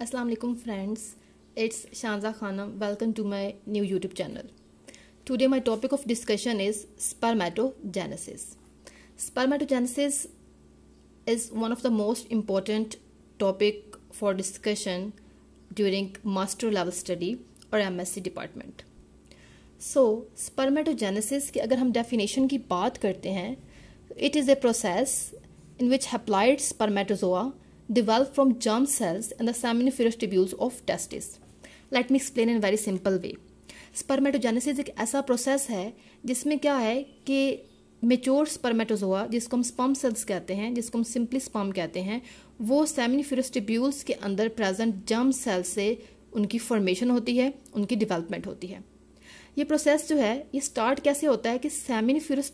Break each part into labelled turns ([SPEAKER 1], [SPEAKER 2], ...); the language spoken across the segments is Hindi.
[SPEAKER 1] Aslam friends it's Shanza Khanam welcome to my new YouTube channel today my topic of discussion is spermatogenesis spermatogenesis is one of the most important topic for discussion during master level study और एमएससी डिपार्टमेंट सो स्पर्मेटोजेनेसिस की अगर हम डेफिनेशन की बात करते हैं it is a process in which haploid spermatozoa develop from germ cells in the seminiferous tubules of testis. Let me explain in very simple way. spermatogenesis एक ऐसा प्रोसेस है जिसमें क्या है कि मेच्योर स्पर्मेटोजोआ जिसको हम स्पम सेल्स कहते हैं जिसको हम सिंपली स्पम कहते हैं वो सेमिनिफ्यूरस के अंदर प्रेजेंट जर्म सेल से उनकी फॉर्मेशन होती है उनकी डेवलपमेंट होती है ये प्रोसेस जो है ये स्टार्ट कैसे होता है कि सेमिनिफ्यूरस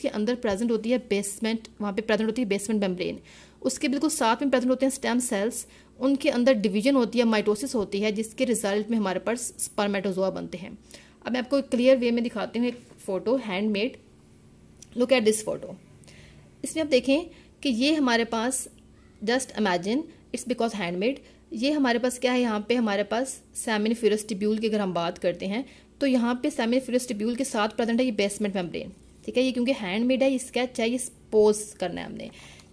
[SPEAKER 1] के अंदर प्रेजेंट होती है बेसमेंट वहाँ पे प्रेजेंट होती है बेसमेंट मेम्ब्रेन उसके बिल्कुल साथ में प्रेजेंट होते हैं स्टेम सेल्स उनके अंदर डिवीजन होती है माइटोसिस होती है जिसके रिजल्ट में हमारे पास स्पर्मेटोजोआ बनते हैं अब मैं आपको क्लियर वे में दिखाती हूँ एक photo handmade look at this photo इसमें आप देखें कि ये हमारे पास just imagine it's because handmade ये हमारे पास क्या है यहाँ पे हमारे पास सेमिन फ्यूरस की अगर हम बात करते हैं तो यहाँ पे सेमिन फ्यूरस के साथ प्रेजेंट है ये बेसमेंट मेम्ब्रेन ठीक है ये क्योंकि हैंडमेड है ये स्केच है ये पोज करना है हमने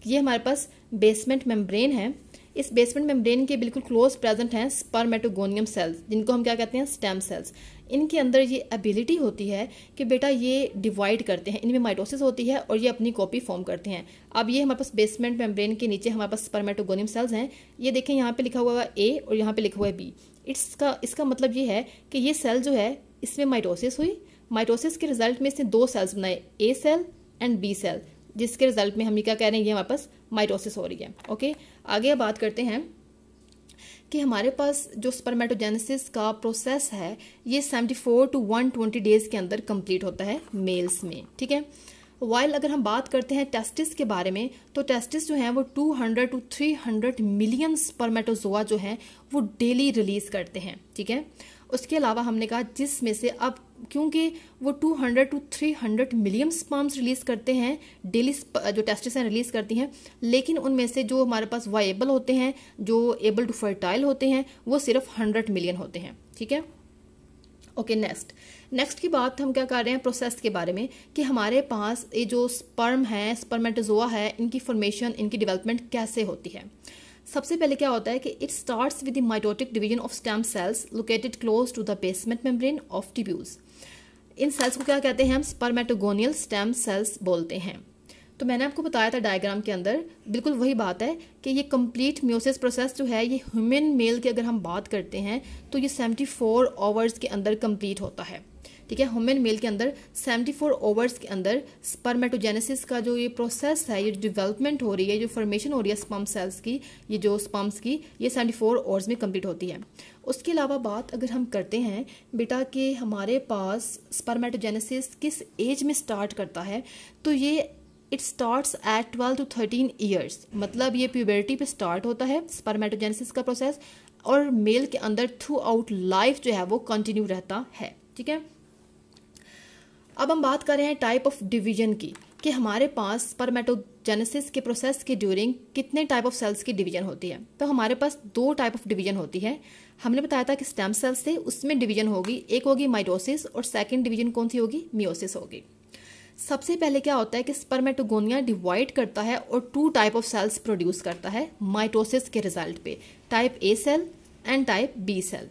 [SPEAKER 1] ये हमारे पास बेसमेंट मेम्ब्रेन है इस बेसमेंट मेम्ब्रेन के बिल्कुल क्लोज प्रेजेंट हैं स्पर्मेटोगोनियम सेल्स जिनको हम क्या कहते हैं स्टेम सेल्स इनके अंदर ये एबिलिटी होती है कि बेटा ये डिवाइड करते हैं इनमें माइटोसिस होती है और ये अपनी कॉपी फॉर्म करते हैं अब ये हमारे पास बेसमेंट मेम्ब्रेन के नीचे हमारे पास स्पर्मेटोगोनियम सेल्स हैं ये देखें यहाँ पर लिखा हुआ है ए और यहाँ पर लिखा हुआ है बी इसका इसका मतलब ये है कि ये सेल जो है इसमें माइटोसिस हुई माइटोसिस के रिजल्ट में इसने दो सेल्स बनाए A cell and B cell जिसके रिजल्ट में हम क्या कह रहे हैं ये हमारे पास माइटोसिस हो रही है ओके आगे अब बात करते हैं कि हमारे पास जो स्पर्मेटोजेनेसिस का प्रोसेस है ये 74 टू 120 डेज के अंदर कंप्लीट होता है मेल्स में ठीक है वाइल अगर हम बात करते हैं टेस्टिस के बारे में तो टेस्टिस जो है वो 200 टू 300 मिलियन स्पर्मेटोजोआ जो है वो डेली रिलीज करते हैं ठीक है उसके अलावा हमने कहा जिसमें से अब क्योंकि वो 200 टू 300 मिलियन स्पर्म्स रिलीज़ करते हैं डेली जो टेस्टिस हैं रिलीज़ करती हैं लेकिन उनमें से जो हमारे पास वाइबल होते हैं जो एबल टू फर्टाइल होते हैं वो सिर्फ 100 मिलियन होते हैं ठीक है ओके नेक्स्ट नेक्स्ट की बात हम क्या कर रहे हैं प्रोसेस के बारे में कि हमारे पास ये जो स्पर्म है स्पर्मेटोजोआ है इनकी फॉर्मेशन इनकी डेवलपमेंट कैसे होती है सबसे पहले क्या होता है कि it starts with the mitotic division of stem cells located close to the basement membrane of tubules इन सेल्स को क्या कहते हैं हम स्पर्मेटोगोनियल स्टेम सेल्स बोलते हैं तो मैंने आपको बताया था डायग्राम के अंदर बिल्कुल वही बात है कि ये कंप्लीट म्यूसिस प्रोसेस जो है ये ह्यूमन मेल की अगर हम बात करते हैं तो ये 74 आवर्स के अंदर कंप्लीट होता है ठीक है हुमेन मेल के अंदर 74 ओवर्स के अंदर स्पर्मेटोजेनेसिस का जो ये प्रोसेस है ये डिवेलपमेंट हो रही है जो फॉर्मेशन हो रही है स्पम्प सेल्स की ये जो स्पम्प्स की ये 74 ओवर्स में कम्प्लीट होती है उसके अलावा बात अगर हम करते हैं बेटा कि हमारे पास स्पर्मेटोजेनेसिस किस एज में स्टार्ट करता है तो ये it starts at twelve to thirteen years मतलब ये प्यूबर्टी पे स्टार्ट होता है स्पर्मेटोजेनेसिस का प्रोसेस और मेल के अंदर थ्रू आउट लाइफ जो है वो कंटिन्यू रहता है ठीक है अब हम बात कर रहे हैं टाइप ऑफ डिवीजन की कि हमारे पास परमेटोजेनेसिस के प्रोसेस के ड्यूरिंग कितने टाइप ऑफ सेल्स की डिवीजन होती है तो हमारे पास दो टाइप ऑफ डिवीजन होती है हमने बताया था कि स्टेम सेल्स से उसमें डिवीजन होगी एक होगी माइटोसिस और सेकेंड डिवीजन कौन सी होगी मियोसिस होगी सबसे पहले क्या होता है कि स्पर्मेटोगोनिया डिवाइड करता है और two type of cells produce करता है माइटोसिस के रिजल्ट पे type A cell and type B cell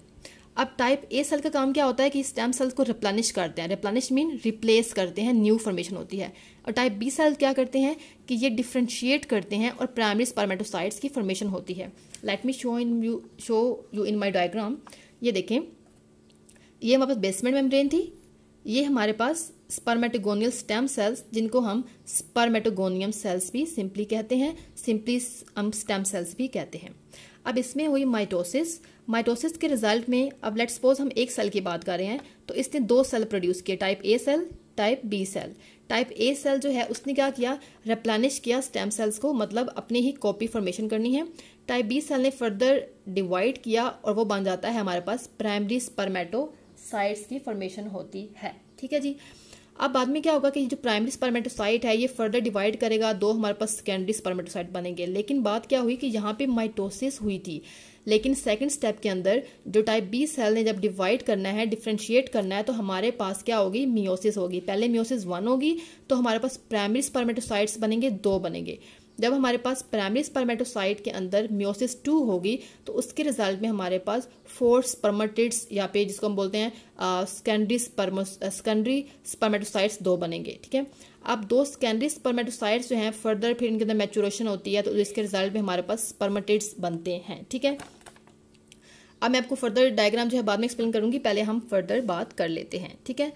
[SPEAKER 1] अब टाइप ए सेल का काम क्या होता है कि स्टेम सेल्स को रिप्लानिश करते हैं रिप्लानिश मीन रिप्लेस करते हैं न्यू फॉर्मेशन होती है और टाइप बी सेल क्या करते हैं कि ये डिफ्रेंशिएट करते हैं और प्राइमरी स्पर्मेटोसाइट्स की फॉर्मेशन होती है let me show in you show you in my diagram ये देखें ये हमारे पास बेसमेंट मेम्ब्रेन थी ये हमारे पास स्पर्मेटोगोनियल स्टेम सेल्स जिनको हम स्पर्मेटोगोनियम सेल्स भी सिंपली कहते हैं सिंपली हम स्टेम सेल्स भी कहते हैं अब इसमें हुई माइटोसिस माइटोसिस के रिजल्ट में अब लेट सपोज हम एक सेल की बात कर रहे हैं तो इसने दो सेल प्रोड्यूस किए type A cell type B cell type A cell जो है उसने क्या किया रिप्लानिश किया स्टेम सेल्स को मतलब अपने ही कॉपी फॉर्मेशन करनी है टाइप बी सेल ने फर्दर डिवाइड किया और वो बन जाता है हमारे पास प्राइमरी स्पर्मेटोसाइट्स की फॉर्मेशन होती है ठीक है जी अब बाद में क्या होगा कि जो प्राइमरी स्पर्मेटोसाइट है ये फर्दर डिवाइड करेगा दो हमारे पास सेकेंडरी स्पर्मेटोसाइट बनेंगे लेकिन बात क्या हुई कि यहाँ पे माइटोसिस हुई थी लेकिन सेकंड स्टेप के अंदर जो टाइप बी सेल ने जब डिवाइड करना है डिफ्रेंशिएट करना है तो हमारे पास क्या होगी मियोसिस होगी पहले मियोसिस वन होगी तो हमारे पास प्राइमरी स्पर्मेटोसाइट्स बनेंगे दो बनेंगे जब हमारे पास प्राइमरी स्पर्मेटोसाइट के अंदर म्योसिस टू होगी तो उसके रिजल्ट में हमारे पास फोर स्पर्मेटिड्स या पे जिसको हम बोलते हैं सेकेंडरी सेकेंडरी स्पर्मेटोसाइट्स दो बनेंगे ठीक है अब दो सेकेंडरी स्पर्मेटोसाइट्स जो हैं फर्दर फिर इनके अंदर मेचुरेशन होती है तो इसके रिजल्ट में हमारे पास स्पर्मेटिड्स बनते हैं ठीक है अब मैं आपको फर्दर डायग्राम जो है बाद में एक्सप्लेन करूंगी पहले हम फर्दर बात कर लेते हैं ठीक है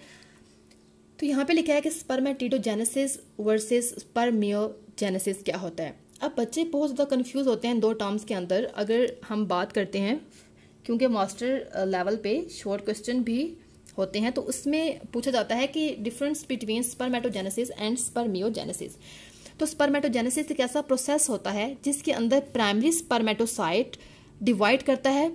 [SPEAKER 1] तो यहाँ पे लिखा है कि स्पर्मेटिडोजेनेसिस वर्सेस स्पर्मियोजेनेसिस क्या होता है अब बच्चे बहुत ज़्यादा कन्फ्यूज़ होते हैं दो टर्म्स के अंदर अगर हम बात करते हैं क्योंकि मास्टर लेवल uh, पे शॉर्ट क्वेश्चन भी होते हैं तो उसमें पूछा जाता है कि difference between spermatogenesis and spermiogenesis तो स्पर्मेटोजेनेसिस एक ऐसा प्रोसेस होता है जिसके अंदर प्राइमरी स्पर्मेटोसाइट डिवाइड करता है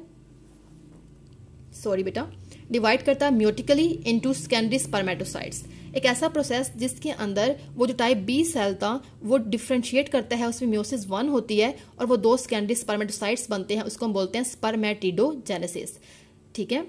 [SPEAKER 1] सॉरी बेटा डिवाइड करता है म्यूटिकली इनटू सेकेंडरी स्पर्मेटोसाइट्स एक ऐसा प्रोसेस जिसके अंदर वो जो टाइप बी सेल था वो डिफ्रेंशिएट करता है उसमें म्योसिस वन होती है और वो दो सेकेंडरी स्पर्मेटोसाइट्स बनते हैं उसको हम बोलते हैं स्पर्मेटिडोजेनेसिस ठीक है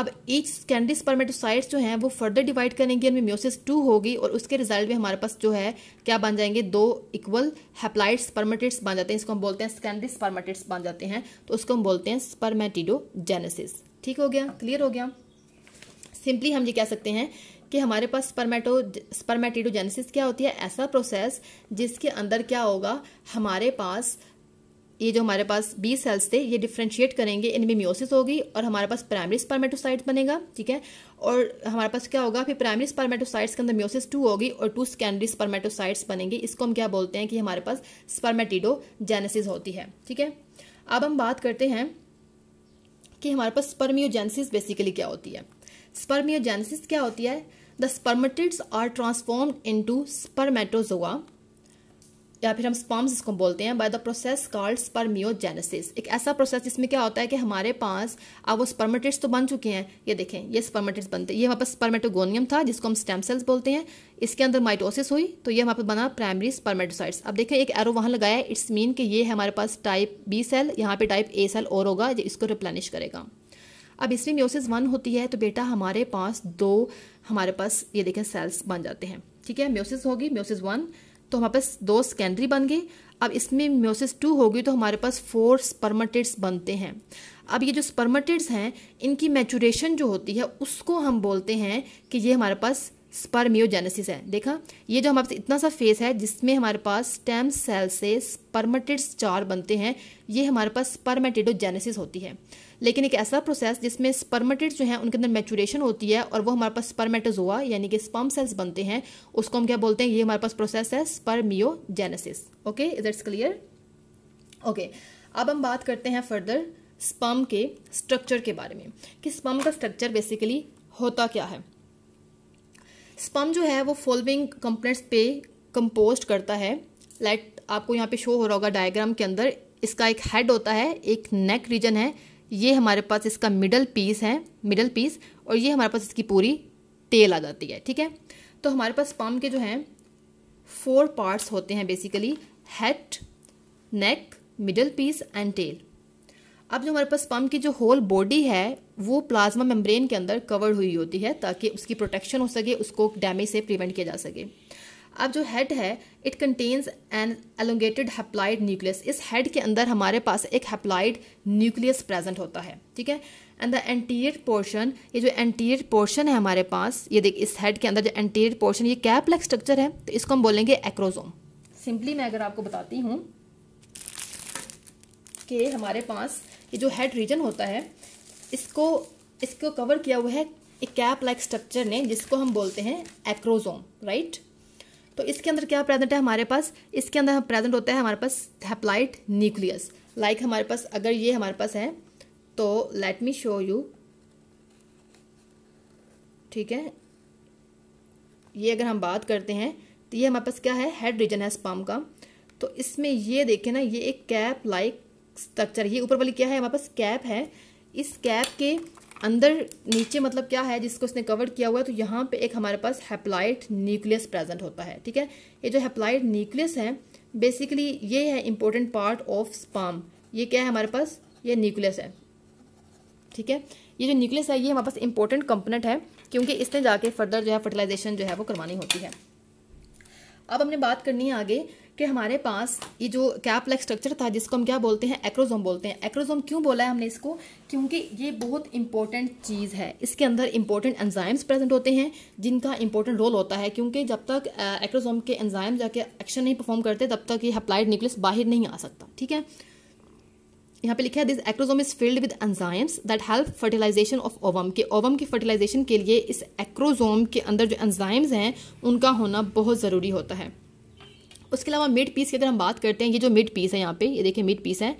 [SPEAKER 1] अब ईच सेकेंडरी स्पर्मेटोसाइट्स जो हैं वो फर्दर डिवाइड करेंगे उनमें म्योसिस टू होगी और उसके रिजल्ट में हमारे पास जो है क्या बन जाएंगे दो इक्वल हैप्लाइड स्पर्मेटिट्स बन जाते हैं इसको हम बोलते हैं सेकेंडरी स्पर्मेटिट्स बन जाते हैं तो उसको हम बोलते हैं स्पर्मेटिडोजेनेसिस ठीक हो गया क्लियर हो गया सिंपली हम ये कह सकते हैं कि हमारे पास स्पर्मेटो स्पर्मेटिडोजेनेसिस क्या होती है ऐसा प्रोसेस जिसके अंदर क्या होगा हमारे पास ये जो हमारे पास बी सेल्स थे ये डिफ्रेंशिएट करेंगे इनमें म्योसिस होगी और हमारे पास प्राइमरी स्पर्मेटोसाइट बनेगा ठीक है और हमारे पास क्या होगा फिर प्राइमरी स्पर्मेटोसाइट्स के अंदर म्योसिस टू होगी और टू सेकेंडरी स्पर्मेटोसाइट्स बनेंगे इसको हम क्या बोलते हैं कि हमारे पास स्पर्मेटिडो जेनेसिस होती है ठीक है अब हम बात करते हैं कि हमारे पास स्पर्मियोजेनेसिस बेसिकली क्या होती है स्पर्मियोजेनेसिस क्या होती है the spermatids are into spermatozoa या फिर हम स्पर्म्स इसको बोलते हैं by the process called spermiogenesis एक ऐसा प्रोसेस जिसमें क्या होता है कि हमारे पास अब वो स्पर्मेटिड्स तो बन चुके हैं ये देखें ये स्पर्मेटिड्स बनते हैं ये वहाँ पास स्पर्मेटोगोनियम था जिसको हम स्टेम सेल्स बोलते हैं इसके अंदर माइटोसिस हुई तो ये वहाँ पर बना प्राइमरी स्पर्मेटोसाइट्स अब देखें एक एरो वहाँ लगाया इट्स मीन कि ये हमारे पास टाइप बी सेल यहाँ पे टाइप ए सेल और होगा जो इसको रिप्लेनिश करेगा अब इसमें म्योसिस वन होती है तो बेटा हमारे पास दो हमारे पास ये देखें सेल्स बन जाते हैं ठीक है म्योसिस होगी म्योसिस वन तो हमारे पास दो सेकेंडरी बन गई अब इसमें म्योसिस टू होगी तो हमारे पास फोर स्पर्माटिड्स बनते हैं अब ये जो स्पर्माटिड्स हैं इनकी मैचुरेशन जो होती है उसको हम बोलते हैं कि ये हमारे पास स्पर्मियोजेनेसिस है देखा ये जो हमारे इतना सा फेस है जिसमें हमारे पास स्टेम सेल से स्पर्मेटिड्स चार बनते हैं ये हमारे पास स्पर्मेटिडोजेनेसिस होती है लेकिन एक ऐसा प्रोसेस जिसमें स्पर्मेटेड जो है उनके अंदर मैचुरेशन होती है और वो हमारे पास स्पर्मेटोजोआ यानी कि स्पर्म सेल्स बनते हैं उसको हम क्या बोलते हैं ये हमारे पास प्रोसेस है spermiogenesis okay is it's clear okay अब हम बात करते हैं फर्दर स्पम के स्ट्रक्चर के बारे में कि स्पम का स्ट्रक्चर बेसिकली होता क्या है स्पम जो है वो फॉलोइंग कंपोनेंट्स पे कंपोस्ट करता है लाइट आपको यहाँ पे शो हो रहा होगा डायग्राम के अंदर इसका एक हेड होता है एक नेक रीजन है ये हमारे पास इसका मिडल पीस है मिडल पीस और ये हमारे पास इसकी पूरी टेल आ जाती है ठीक है तो हमारे पास स्पम के जो हैं फोर पार्ट्स होते हैं basically head neck middle piece and tail अब जो हमारे पास पम्प की जो होल बॉडी है वो प्लाज्मा मेम्ब्रेन के अंदर कवर हुई होती है ताकि उसकी प्रोटेक्शन हो सके उसको डैमेज से प्रिवेंट किया जा सके अब जो हेड है it contains an elongated haploid nucleus इस हेड के अंदर हमारे पास एक हेप्लाइड न्यूक्लियस प्रेजेंट होता है ठीक है एंड द एंटीरियर पोर्शन ये जो एंटीरियर पोर्शन है हमारे पास ये देख इस हेड के अंदर जो एंटीरियर पोर्शन ये कैप लाइक स्ट्रक्चर है तो इसको हम बोलेंगे एक्रोजोम सिंपली मैं अगर आपको बताती हूँ के हमारे पास ये जो हेड रीजन होता है इसको इसको कवर किया हुआ है एक कैप लाइक स्ट्रक्चर ने जिसको हम बोलते हैं एक्रोजोम राइट तो इसके अंदर क्या प्रेजेंट है हमारे पास इसके अंदर प्रेजेंट होता है हमारे पास हेप्लाइट न्यूक्लियस लाइक हमारे पास अगर ये हमारे पास है तो लेट मी शो यू ठीक है ये अगर हम बात करते हैं तो ये हमारे पास क्या है हेड रीजन है स्पाम का तो इसमें ये देखें ना ये एक कैप लाइक स्ट्रक्चर ये ऊपर वाली क्या है हमारे पास कैप है इस कैप के अंदर नीचे मतलब क्या है जिसको उसने कवर किया हुआ है तो यहाँ पे एक हमारे पास हेप्लाइट न्यूक्लियस प्रेजेंट होता है ठीक है ये जो हेप्लाइट न्यूक्लियस है बेसिकली ये है इंपॉर्टेंट पार्ट ऑफ स्पाम ये क्या है हमारे पास ये न्यूक्लियस है ठीक है ये जो न्यूक्लियस है ये हमारे पास इंपॉर्टेंट कंपोनेंट है क्योंकि इसने जाके फर्दर जो है फर्टिलाइजेशन जो है वो करवानी होती है अब हमने बात करनी है आगे कि हमारे पास ये जो कैप लाइक स्ट्रक्चर था जिसको हम क्या बोलते हैं एक्रोजोम बोलते हैं एक्रोजोम क्यों बोला है हमने इसको क्योंकि ये बहुत इंपॉर्टेंट चीज़ है इसके अंदर इंपॉर्टेंट एंजाइम्स प्रेजेंट होते हैं जिनका इंपॉर्टेंट रोल होता है क्योंकि जब तक एक्रोजोम के एंजाइम जाके एक्शन नहीं परफॉर्म करते तब तक ये अप्लाइड न्यूक्लियस बाहर नहीं आ सकता ठीक है यहाँ पे लिखा है this acrosome is filled with enzymes that help fertilization of ovum के ओवम की फर्टिलाइजेशन के लिए इस एक्रोजोम के अंदर जो एंजाइम्स हैं उनका होना बहुत ज़रूरी होता है उसके अलावा मिड पीस की अगर हम बात करते हैं ये जो मिड पीस है यहाँ पे ये देखिए मिड पीस है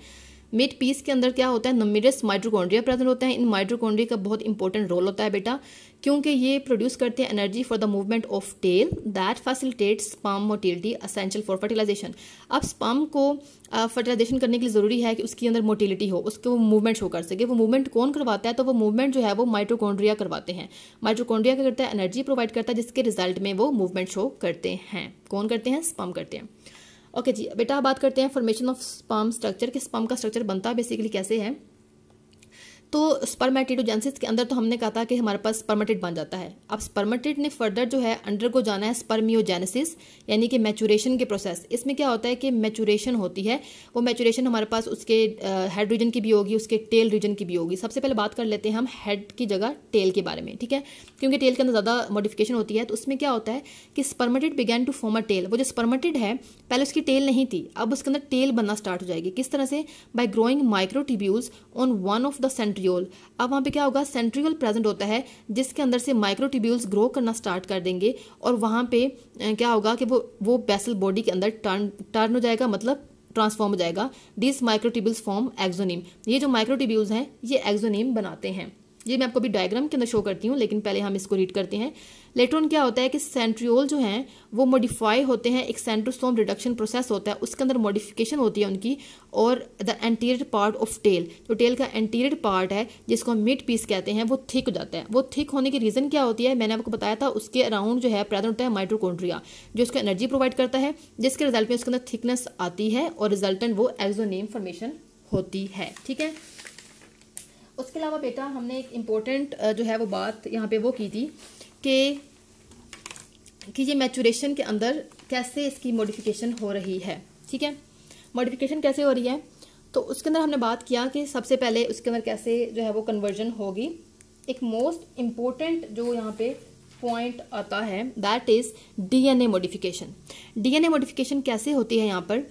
[SPEAKER 1] मिड पीस के अंदर क्या होता है नमिरस माइट्रोकॉन्ड्रिया प्रेजेंट होते हैं इन माइट्रोकॉन्ड्रिया का बहुत इंपॉर्टेंट रोल होता है बेटा क्योंकि ये प्रोड्यूस करते हैं energy for the movement of tail that facilitate sperm motility essential for fertilization अब स्पम को फर्टिलाइजेशन uh, करने के लिए ज़रूरी है कि उसके अंदर मोटिलिटी हो उसके वो मूवमेंट शो कर सके वो मूवमेंट कौन करवाता है तो वो मूवमेंट जो है वो माइट्रोकोंड्रिया करवाते हैं माइट्रोकोंड्रिया क्या करता है एनर्जी प्रोवाइड करता है जिसके रिजल्ट में वो मूवमेंट शो करते हैं कौन करते हैं स्पम करते हैं ओके okay जी बेटा बात करते हैं फॉर्मेशन ऑफ स्पम स्ट्रक्चर कि स्पम का स्ट्रक्चर बनता बेसिकली कैसे है तो स्पर्मेटिडोजेंसिस के अंदर तो हमने कहा था कि हमारे पास स्पर्मेटिड बन जाता है अब स्पर्मेटिड ने फर्दर जो है अंडर को जाना है स्पर्मियोजेनेसिस यानी कि मैचुरेशन के प्रोसेस इसमें क्या होता है कि मैचुरेशन होती है वो मैचुरेशन हमारे पास उसके हेड रीजन की भी होगी उसके टेल रीजन की भी होगी सबसे पहले बात कर लेते हैं हम हेड की जगह टेल के बारे में ठीक है क्योंकि टेल के अंदर ज़्यादा मॉडिफिकेशन होती है तो उसमें क्या होता है कि spermatid began to form a tail वो जो स्पर्मेटिड है पहले उसकी टेल नहीं थी अब उसके अंदर टेल बनना स्टार्ट हो जाएगी किस तरह से by growing microtubules on one of the center centriole अब वहाँ पे क्या होगा सेंट्रियोल प्रेजेंट होता है जिसके अंदर से माइक्रोटिब्यूल्स ग्रो करना स्टार्ट कर देंगे और वहाँ पे क्या होगा कि वो वो बेसल बॉडी के अंदर टर्न टर्न हो जाएगा मतलब ट्रांसफॉर्म हो जाएगा दिस माइक्रोटिब्यूल्स फॉर्म एक्जोनिम ये जो माइक्रोटिब्यूल्स हैं ये एक्जोनिम बनाते हैं ये मैं आपको अभी डायग्राम के अंदर शो करती हूँ लेकिन पहले हम इसको रीड करते हैं लेट्रोन क्या होता है कि सेंट्रियोल जो हैं वो मॉडिफाई होते हैं एक सेंट्रोसोम रिडक्शन प्रोसेस होता है उसके अंदर मॉडिफिकेशन होती है उनकी और the anterior part of tail जो टेल का एंटीरियर पार्ट है जिसको हम मिड पीस कहते हैं वो थिक हो जाता है वो थिक होने की रीज़न क्या होती है मैंने आपको बताया था उसके अराउंड जो है प्रेजेंट होता है माइट्रोकोन्ड्रिया जो उसको एनर्जी प्रोवाइड करता है जिसके रिजल्ट में उसके अंदर थिकनेस आती है और रिजल्टेंट वो एक्जोनेम फॉर्मेशन होती है ठीक है उसके अलावा बेटा हमने एक इम्पोर्टेंट जो है वो बात यहाँ पे वो की थी कि कि ये मैचुरेशन के अंदर कैसे इसकी मॉडिफिकेशन हो रही है ठीक है मॉडिफिकेशन कैसे हो रही है तो उसके अंदर हमने बात किया कि सबसे पहले उसके अंदर कैसे जो है वो कन्वर्जन होगी एक मोस्ट इम्पोर्टेंट जो यहाँ पे पॉइंट आता है that is DNA modification DNA modification कैसे होती है यहाँ पर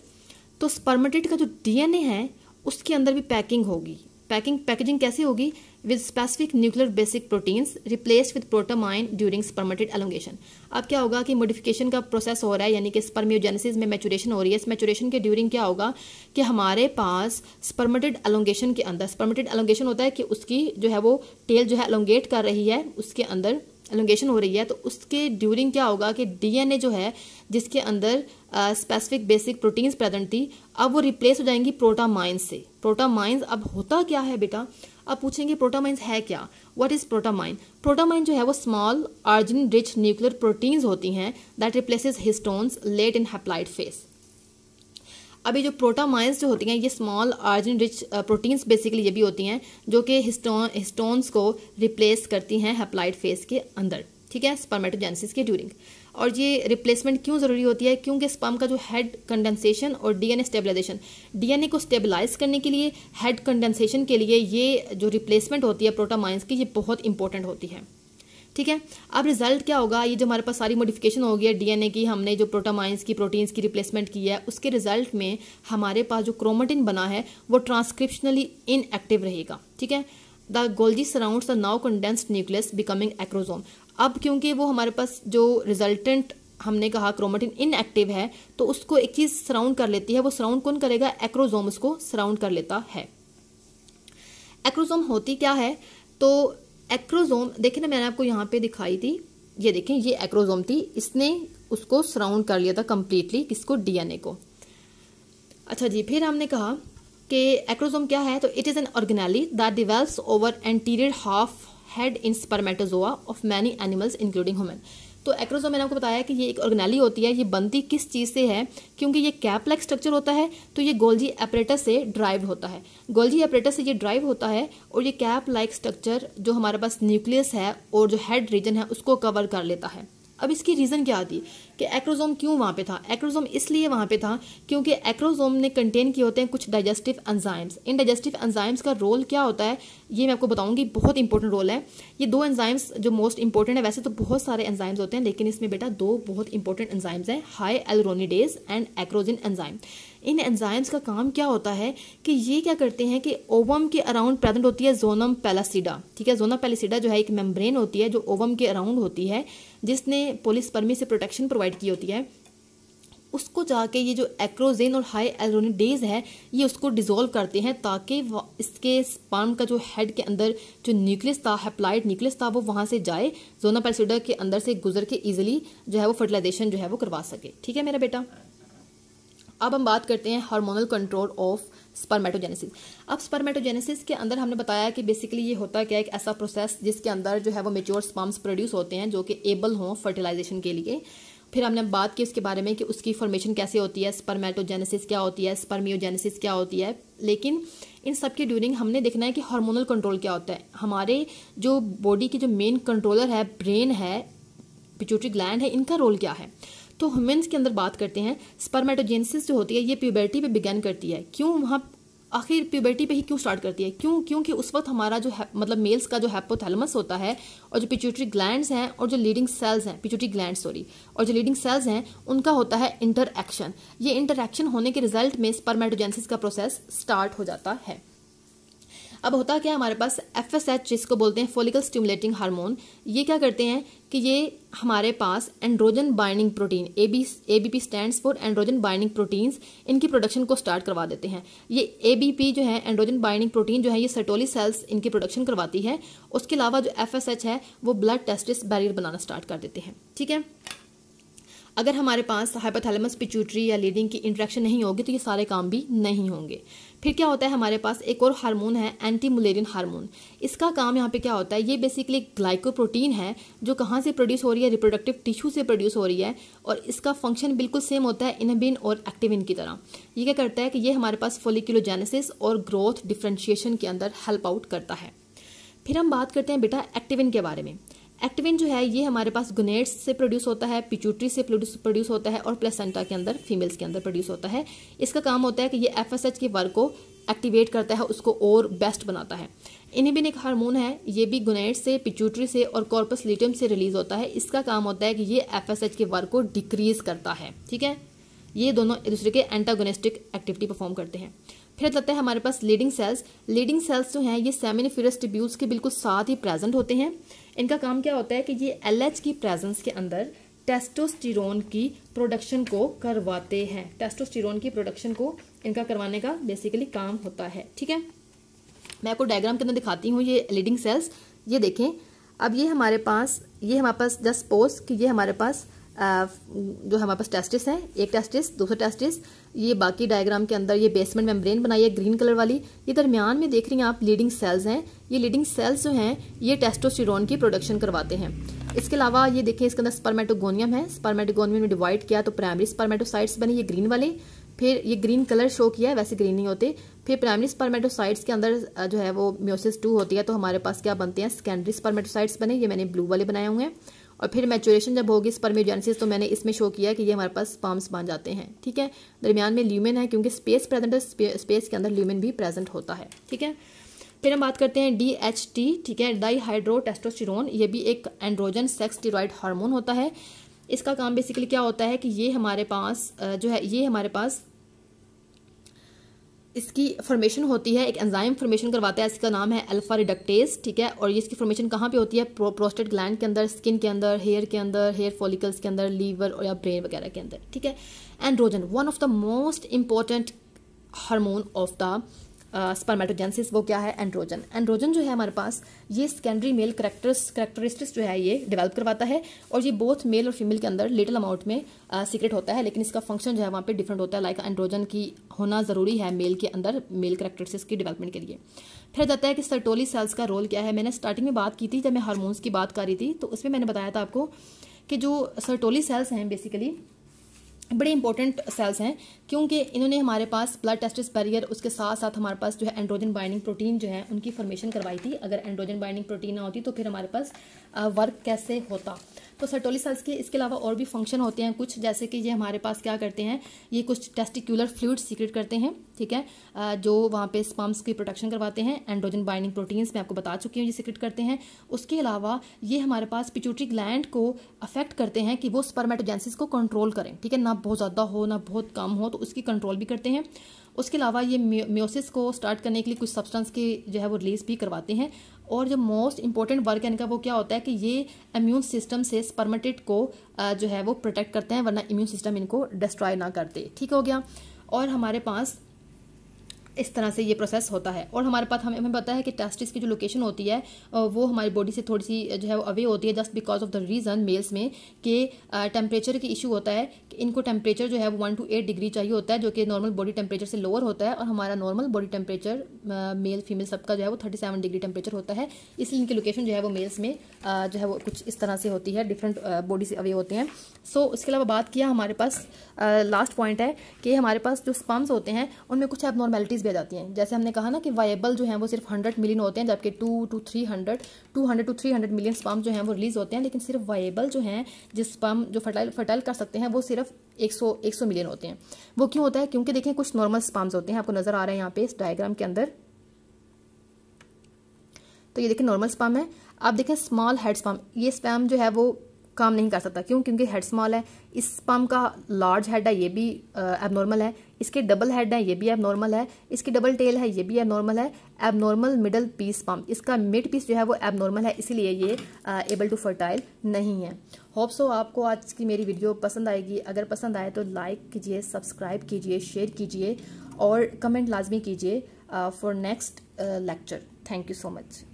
[SPEAKER 1] तो स्पर्मेटेड का जो डीएनए है उसके अंदर भी पैकिंग होगी पैकिंग पैकेजिंग कैसे होगी with specific nuclear basic proteins replace with protamine during spermatid elongation अब क्या होगा कि मोडिफिकेशन का प्रोसेस हो रहा है यानी कि स्पर्मियोजेनेसिस में मैचुरेशन हो रही है इस मैचुरेशन के ड्यूरिंग क्या होगा कि हमारे पास स्पर्मेटेड एलोंगेशन के अंदर स्पर्मेटेड एलोंगेशन होता है कि उसकी जो है वो टेल जो है एलोंगेट कर रही है उसके अंदर एलोंगेशन हो रही है तो उसके ड्यूरिंग क्या होगा कि डीएनए जो है जिसके अंदर स्पेसिफिक बेसिक प्रोटीन्स प्रेजेंट थी अब वो रिप्लेस हो जाएंगी प्रोटामाइंस से प्रोटामाइंस अब होता क्या है बेटा अब पूछेंगे प्रोटामाइंस है क्या व्हाट इज प्रोटामाइन प्रोटामाइन जो है वो small arginine rich nuclear proteins होती हैं that replaces histones late in haploid phase अभी जो प्रोटामाइंस जो होती हैं ये small arginine rich proteins basically ये भी होती हैं जो कि हिस्टोन्स को रिप्लेस करती हैं हेप्लाइड फेस के अंदर ठीक है स्पर्मेटोजेनेसिस के ड्यूरिंग और ये रिप्लेसमेंट क्यों ज़रूरी होती है क्योंकि स्पर्म का जो हेड कंडेंसेशन और डीएनए स्टेबलाइजेशन डीएनए को स्टेबलाइज करने के लिए हेड कंडेंसेशन के लिए ये जो रिप्लेसमेंट होती है प्रोटामाइंस की ये बहुत इंपॉर्टेंट होती है ठीक है अब रिजल्ट क्या होगा ये जो हमारे पास सारी मोडिफिकेशन हो गई है डीएनए की हमने जो प्रोटामाइंस की प्रोटीन्स की रिप्लेसमेंट की है उसके रिजल्ट में हमारे पास जो क्रोमेटिन बना है वो ट्रांसक्रिप्शनली इनएक्टिव रहेगा ठीक है the Golgi surround the now condensed nucleus becoming acrosome अब क्योंकि वो हमारे पास जो रिजल्टेंट हमने कहा क्रोमेटिन इनएक्टिव है तो उसको एक चीज़ सराउंड कर लेती है वो सराउंड कौन करेगा एक्रोजोम उसको सराउंड कर लेता है एक्रोजोम होती क्या है तो एक्रोजोम देखे ना मैंने आपको यहाँ पे दिखाई थी ये देखें ये एक्रोजोम थी इसने उसको सराउंड कर लिया था कम्प्लीटली किसको डीएनए को अच्छा जी फिर हमने कहा कि एक्रोजोम क्या है तो it is an organelle that develops over anterior half head in spermatozoa of many animals including human तो एक्रोसोम मैंने आपको बताया कि ये एक ऑर्गेनाली होती है ये बनती किस चीज़ से है क्योंकि ये कैप लाइक स्ट्रक्चर होता है तो ये गोल्जी एपरेटस से ड्राइव होता है गोल्जी एपरेटस से ये ड्राइव होता है और ये कैप लाइक स्ट्रक्चर जो हमारे पास न्यूक्लियस है और जो हेड रीजन है उसको कवर कर लेता है अब इसकी रीज़न क्या आती कि एक्रोजोम क्यों वहाँ पे था एक्रोजोम इसलिए वहाँ पे था क्योंकि एक्रोजोम ने कंटेन किए होते हैं कुछ डाइजेस्टिव एंजाइम्स इन डाइजेस्टिव एंजाइम्स का रोल क्या होता है ये मैं आपको बताऊंगी बहुत इंपॉर्टेंट रोल है ये दो एंजाइम्स जो मोस्ट इंपॉर्टेंट है वैसे तो बहुत सारे एंजाइम्स होते हैं लेकिन इसमें बेटा दो बहुत इंपॉर्टेंट एंजाइम्स हैं hyaluronidase and acrosin enzyme इन एंजाइम्स का काम क्या होता है कि ये क्या करते हैं कि ओवम के अराउंड प्रेजेंट होती है जोनम पैलासीडा ठीक है जोनम पैलासीडा जो है एक मेम्ब्रेन होती है जो ओवम के अराउंड होती है जिसने पोलिस परमी से प्रोटेक्शन प्रोवाइड की होती है उसको जाके ये जो एक्रोजेन और हाई एलोनिडेज है ये उसको डिजोल्व करते हैं ताकि इसके स्पर्म का जो हेड के अंदर जो न्यूक्लियस था हेप्लाइड न्यूक्लियस था वो वहाँ से जाए जोना पैसिडा के अंदर से गुजर के ईजिली जो है वो फर्टिलाइजेशन जो है वो करवा सके ठीक है मेरा बेटा अब हम बात करते हैं हार्मोनल कंट्रोल ऑफ स्पर्मेटोजेनेसिस अब स्पर्मेटोजेनेसिस के अंदर हमने बताया कि बेसिकली ये होता क्या एक ऐसा प्रोसेस जिसके अंदर जो है वो मेच्योर स्पर्म्स प्रोड्यूस होते हैं जो कि एबल हों फर्टिलाइजेशन के लिए फिर हमने बात की उसके बारे में कि उसकी फॉर्मेशन कैसे होती है स्पर्मेटोजेनेसिस क्या होती है स्पर्मियोजेनेसिस क्या होती है लेकिन इन सब के ड्यूरिंग हमने देखना है कि हार्मोनल कंट्रोल क्या होता है हमारे जो बॉडी की जो मेन कंट्रोलर है ब्रेन है पिचूटरी ग्लैंड है इनका रोल क्या है तो ह्यूमन्स के अंदर बात करते हैं स्पर्मेटोजेंसिस जो होती है ये प्यूबर्टी पे बिगैन करती है क्यों वहाँ आखिर प्यूबर्टी पे ही क्यों स्टार्ट करती है क्यों क्योंकि उस वक्त हमारा जो मतलब मेल्स का जो हैपोथैलमस होता है और जो पिच्यूटरी ग्लैंड्स हैं और जो लीडिंग सेल्स हैं पिच्यूटरी ग्लैंड सॉरी और जो लीडिंग सेल्स हैं उनका होता है इंटरएक्शन ये इंटरएक्शन होने के रिजल्ट में स्पर्मेटोजेंसिस का प्रोसेस स्टार्ट हो जाता है अब होता क्या हमारे पास एफ एस एच जिसको बोलते हैं फोलिकल स्टिमुलेटिंग हार्मोन ये क्या करते हैं कि ये हमारे पास androgen binding protein A B A B P stand for androgen binding proteins इनकी प्रोडक्शन को स्टार्ट करवा देते हैं ये ए बी पी जो है एंड्रोजन बाइंडिंग प्रोटीन जो है ये सर्टोली सेल्स इनकी प्रोडक्शन करवाती है उसके अलावा जो एफ एस एच है वो ब्लड टेस्टिस बैरियर बनाना स्टार्ट कर देते हैं ठीक है अगर हमारे पास हाइपोथैलेमस पिचूटरी या लीडिंग की इंट्रैक्शन नहीं होगी तो ये सारे काम भी नहीं होंगे फिर क्या होता है हमारे पास एक और हार्मोन है एंटी मुलेरियन हार्मोन इसका काम यहाँ पे क्या होता है ये बेसिकली ग्लाइकोप्रोटीन है जो कहाँ से प्रोड्यूस हो रही है रिप्रोडक्टिव टिश्यू से प्रोड्यूस हो रही है और इसका फंक्शन बिल्कुल सेम होता है इनबिन और एक्टिविन की तरह ये क्या करता है कि ये हमारे पास फोलिकुलोजेनेसिस और ग्रोथ डिफ्रेंशिएशन के अंदर हेल्प आउट करता है फिर हम बात करते हैं बेटा एक्टिविन के बारे में एक्टिविन जो है ये हमारे पास गुनेट्स से प्रोड्यूस होता है पिचूट्री से प्रोड्यूस होता है और प्लेसेंटा के अंदर फीमेल्स के अंदर प्रोड्यूस होता है इसका काम होता है कि ये एफ के वर्ग को एक्टिवेट करता है उसको और बेस्ट बनाता है इनिबिन एक हार्मोन है ये भी गुनेट से पिचूट्री से और कॉर्पस लिटियम से रिलीज होता है इसका काम होता है कि ये एफ के वर्ग को डिक्रीज करता है ठीक है ये दोनों एक दूसरे के एंटागोनिस्टिक एक्टिविटी परफॉर्म करते हैं फिर लगता है हमारे पास लीडिंग सेल्स लीडिंग सेल्स जो हैं ये सेमिनिफेरस ट्यूब्यूल्स के बिल्कुल साथ ही प्रेजेंट होते हैं इनका काम क्या होता है कि ये एल की प्रेजेंस के अंदर टेस्टोस्टिरोन की प्रोडक्शन को करवाते हैं टेस्टोस्टिरोन की प्रोडक्शन को इनका करवाने का बेसिकली काम होता है ठीक है मैं आपको डायग्राम के अंदर दिखाती हूँ ये लीडिंग सेल्स ये देखें अब ये हमारे पास ये हमारे पास जस्ट पोज कि ये हमारे पास जो हमारे पास टेस्टिस है एक टेस्टिस दूसरा टेस्टिस ये बाकी डायग्राम के अंदर ये बेसमेंट मेम्ब्रेन बनाई है ग्रीन कलर वाली ये दरमियान में देख रही हैं आप लीडिंग सेल्स हैं ये लीडिंग सेल्स जो हैं ये टेस्टोस्टेरोन की प्रोडक्शन करवाते हैं इसके अलावा ये देखें इसके अंदर स्पर्मेटोगोनियम है स्पर्मेटोगोनियम में डिवाइड किया तो प्राइमरी स्पर्मेटोसाइट्स बने ये ग्रीन वाले फिर ये ग्रीन कलर शो किया है वैसे ग्रीन नहीं होते फिर प्राइमरी स्पर्मेटोसाइट्स के अंदर जो है वो म्योसिस टू होती है तो हमारे पास क्या बनते हैं सेकेंडरी स्पर्मेटोसाइट्स बने ये मैंने ब्लू वाले बनाए हुए हैं और फिर मैचुरेशन जब होगी स्पर्मियोजेनेसिस तो मैंने इसमें शो किया कि ये हमारे पास स्पर्म्स बन जाते हैं ठीक है दरमियान में ल्यूमेन है क्योंकि स्पेस प्रेजेंट स्पेस के अंदर ल्यूमेन भी प्रेजेंट होता है ठीक है फिर हम बात करते हैं डी एच टी ठीक है डाई टेस्टोस्टिरोन ये भी एक एंड्रोजन सेक्स टीरोड हार्मोन होता है इसका काम बेसिकली क्या होता है कि ये हमारे पास जो है ये हमारे पास इसकी फॉर्मेशन होती है एक एंजाइम फॉर्मेशन करवाता है इसका नाम है अल्फा रिडक्टेज ठीक है और ये इसकी फॉर्मेशन कहाँ पे होती है प्रो, प्रोस्टेट ग्लैंड के अंदर स्किन के अंदर हेयर के अंदर हेयर फॉलिकल्स के अंदर लीवर और या ब्रेन वगैरह के अंदर ठीक है androgen one of the most important hormone of the spermatogenesis वो क्या है एंड्रोजन एंड्रोजन जो है हमारे पास ये सेकेंडरी मेल करेक्टर्स करेक्टरिस्टिक्स जो है ये डेवलप करवाता है और ये बोथ मेल और फीमेल के अंदर लिटिल अमाउंट में सीक्रेट होता है लेकिन इसका फंक्शन जो है वहाँ पे डिफरेंट होता है लाइक एंड्रोजन की होना ज़रूरी है मेल के अंदर मेल करेक्टरिस्टिक्स की डेवलपमेंट के लिए फिर जाता है कि सर्टोली सेल्स का रोल क्या है मैंने स्टार्टिंग में बात की थी जब मैं हारमोन्स की बात कर रही थी तो उसमें मैंने बताया था आपको कि जो सर्टोली सेल्स हैं बेसिकली बड़े इंपॉर्टेंट सेल्स हैं क्योंकि इन्होंने हमारे पास ब्लड टेस्टिस बैरियर उसके साथ साथ हमारे पास जो है एंड्रोजन बाइंडिंग प्रोटीन जो है उनकी फॉर्मेशन करवाई थी अगर एंड्रोजन बाइंडिंग प्रोटीन ना होती तो फिर हमारे पास वर्क कैसे होता तो सर्टोली सेल्स के इसके अलावा और भी फंक्शन होते हैं कुछ जैसे कि ये हमारे पास क्या करते हैं ये कुछ टेस्टिकुलर फ्लूड सीक्रेट करते हैं ठीक है जो वहाँ पे स्पम्स की प्रोटेक्शन करवाते हैं एंड्रोजन बाइंडिंग प्रोटीन्स मैं आपको बता चुकी हूँ ये सीक्रेट करते हैं उसके अलावा ये हमारे पास पिचूटरी ग्लैंड को अफेक्ट करते हैं कि वो स्पर्मेटोजेंसिस को कंट्रोल करें ठीक है ना बहुत ज़्यादा हो ना बहुत कम हो तो उसकी कंट्रोल भी करते हैं उसके अलावा ये म्योसिस को स्टार्ट करने के लिए कुछ सब्सटेंस के जो है वो रिलीज़ भी करवाते हैं और जो मोस्ट इंपॉर्टेंट वर्क है इनका वो क्या होता है कि ये इम्यून सिस्टम से स्पर्मेटेड को जो है वो प्रोटेक्ट करते हैं वरना इम्यून सिस्टम इनको डिस्ट्रॉय ना करते ठीक हो गया और हमारे पास इस तरह से ये प्रोसेस होता है और हमारे पास हमें हमें पता है कि टेस्टिस की जो लोकेशन होती है वो हमारी बॉडी से थोड़ी सी जो है वो अवे होती है just because of the reason males में कि टेम्परेचर की इशू होता है इनको टेम्परेचर जो है वो वन टू एट डिग्री चाहिए होता है जो कि नॉर्मल बॉडी टेम्परेचर से लोअर होता है और हमारा normal body temperature male female सबका जो है वो थर्टी सेवन डिग्री टेम्परेचर होता है इसलिए इनकी लोकेशन जो है वो मेल्स में uh, जो है वो कुछ इस तरह से होती है डिफरेंट बॉडी uh, से अवे होते हैं सो so, उसके अलावा बात किया हमारे पास लास्ट uh, पॉइंट है कि हमारे पास जो स्पम्स होते हैं उनमें कुछ एबनॉर्मेलिटीज़ भी आ जाती हैं जैसे हमने कहा ना कि वाइबल जो है वो सिर्फ हंड्रेड मिलियन होते हैं जबकि two two three hundred two hundred two three hundred million sperm जो हैं वो रिलीज़ होते हैं लेकिन सिर्फ वाइबल जो हैं जिस स्पम जो फर्टाइल फर्टाइल कर सकते हैं वो सिर्फ सिर्फ 100 100 मिलियन होते हैं वो क्यों होता है क्योंकि देखें कुछ नॉर्मल स्पाम्स होते हैं आपको नज़र आ रहे हैं यहाँ पे इस डायग्राम के अंदर तो ये देखें नॉर्मल स्पाम है आप देखें स्मॉल हेड स्पाम ये स्पैम जो है वो काम नहीं कर सकता क्यों क्योंकि हेड स्मॉल है इस पम का लार्ज हेड है ये भी एबनॉर्मल है इसके डबल हेड है ये भी एबनॉर्मल है इसकी डबल टेल है ये भी एबनॉर्मल है एबनॉर्मल मिडल पीस पम इसका मिड पीस जो है वो एबनॉर्मल है इसीलिए ये एबल टू फर्टाइल नहीं है होप सो आपको आज की मेरी वीडियो पसंद आएगी अगर पसंद आए तो लाइक कीजिए सब्सक्राइब कीजिए शेयर कीजिए और कमेंट लाजमी कीजिए for next lecture thank you so much